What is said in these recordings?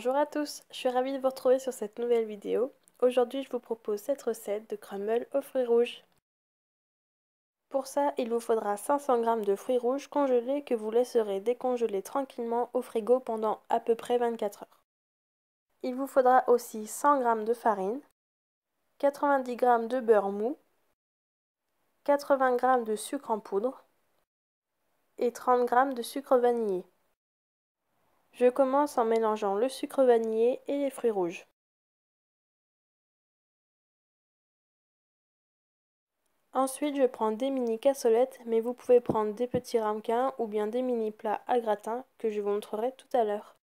Bonjour à tous, je suis ravie de vous retrouver sur cette nouvelle vidéo. Aujourd'hui je vous propose cette recette de crumble aux fruits rouges. Pour ça, il vous faudra 500 g de fruits rouges congelés que vous laisserez décongeler tranquillement au frigo pendant à peu près 24 heures. Il vous faudra aussi 100 g de farine, 90 g de beurre mou, 80 g de sucre en poudre et 30 g de sucre vanillé. Je commence en mélangeant le sucre vanillé et les fruits rouges. Ensuite, je prends des mini cassolettes, mais vous pouvez prendre des petits ramequins ou bien des mini plats à gratin que je vous montrerai tout à l'heure.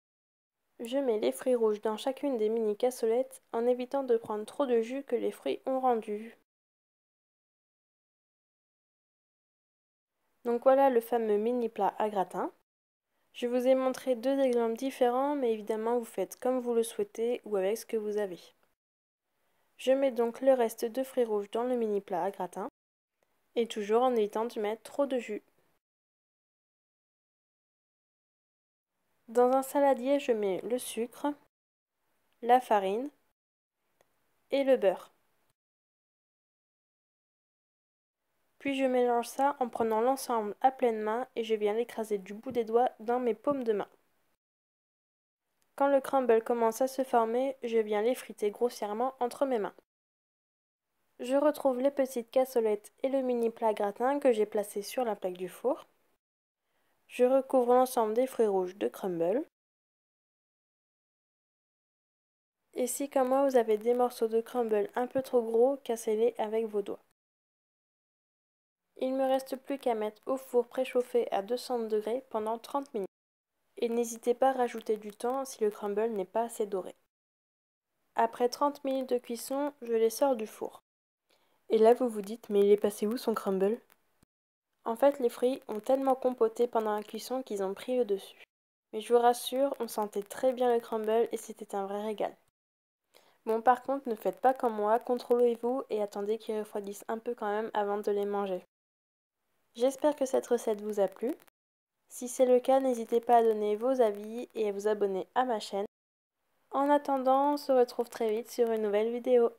Je mets les fruits rouges dans chacune des mini cassolettes en évitant de prendre trop de jus que les fruits ont rendu. Donc voilà le fameux mini plat à gratin. Je vous ai montré deux exemples différents, mais évidemment vous faites comme vous le souhaitez ou avec ce que vous avez. Je mets donc le reste de fruits rouges dans le mini plat à gratin, et toujours en évitant de mettre trop de jus. Dans un saladier, je mets le sucre, la farine et le beurre. Puis je mélange ça en prenant l'ensemble à pleine main et je viens l'écraser du bout des doigts dans mes paumes de main. Quand le crumble commence à se former, je viens l'effriter grossièrement entre mes mains. Je retrouve les petites cassolettes et le mini plat gratin que j'ai placé sur la plaque du four. Je recouvre l'ensemble des fruits rouges de crumble. Et si comme moi vous avez des morceaux de crumble un peu trop gros, cassez-les avec vos doigts. Il ne me reste plus qu'à mettre au four préchauffé à 200 degrés pendant 30 minutes. Et n'hésitez pas à rajouter du temps si le crumble n'est pas assez doré. Après 30 minutes de cuisson, je les sors du four. Et là vous vous dites mais il est passé où son crumble En fait les fruits ont tellement compoté pendant la cuisson qu'ils ont pris le dessus. Mais je vous rassure, on sentait très bien le crumble et c'était un vrai régal. Bon, par contre, ne faites pas comme moi, contrôlez-vous et attendez qu'ils refroidissent un peu quand même avant de les manger. J'espère que cette recette vous a plu. Si c'est le cas, n'hésitez pas à donner vos avis et à vous abonner à ma chaîne. En attendant, on se retrouve très vite sur une nouvelle vidéo.